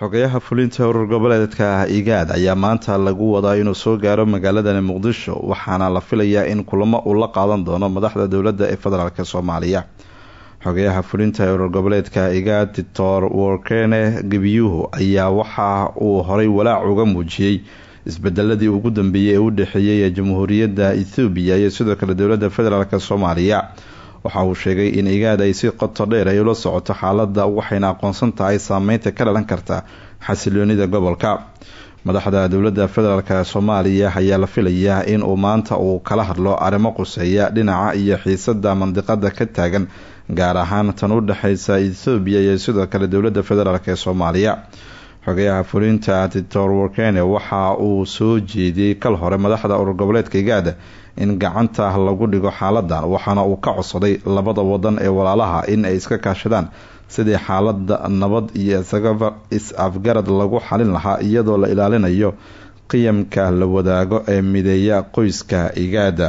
xogayaha fulinta urur goboleedka ah, igaad ayaa maanta lagu wadaa inuu soo gaaro magaaladani muqdisho waxaana la filayaa in kulamo uu la qaadan doono madaxda dowladda ee federaalk soomaaliya xogayaha fulinta urur goboleedka ah, igaad dictor workene gibiyuhu ayaa waxa uu horay walaac uga muujiyey isbedeladii ugu dambeeyay ee u dhexeeyay ee jamhuuriyadda ethoobiya iyo sidoo kale dowladda federaalk soomaaliya waxa uu sheegay in igaad ay si qoto dheer ay ula socoto xaalada waxayna aqoonsan tahay saameynta ka dhalan karta xasiloonida gobolka madaxda dowlada federaalk soomaaliya ayaa la filayaa in uu maanta uu kala hadlo arrimo quseeya dhinaca iyo xiisadda mandiqada ka taagan gaar ahaan tan u dhexeysa ethoobiya iyo sidoo kale dowlada federaalk ee soomaaliya xogayaha fulinta antitor warkene waxa uu soo jeediyay kal hore madaxda urur goboleedka igaada in gacanta lagu dhigo xaaladan waxaana uu ka codsaday labada wadan ee walaalaha in ay iska kaashadaan sidii xaalada nabad iyo is-afgarad lagu xalin lahaa iyadoo la ilaalinayo qiyamka la wadaago ee mideeya qoyska igaada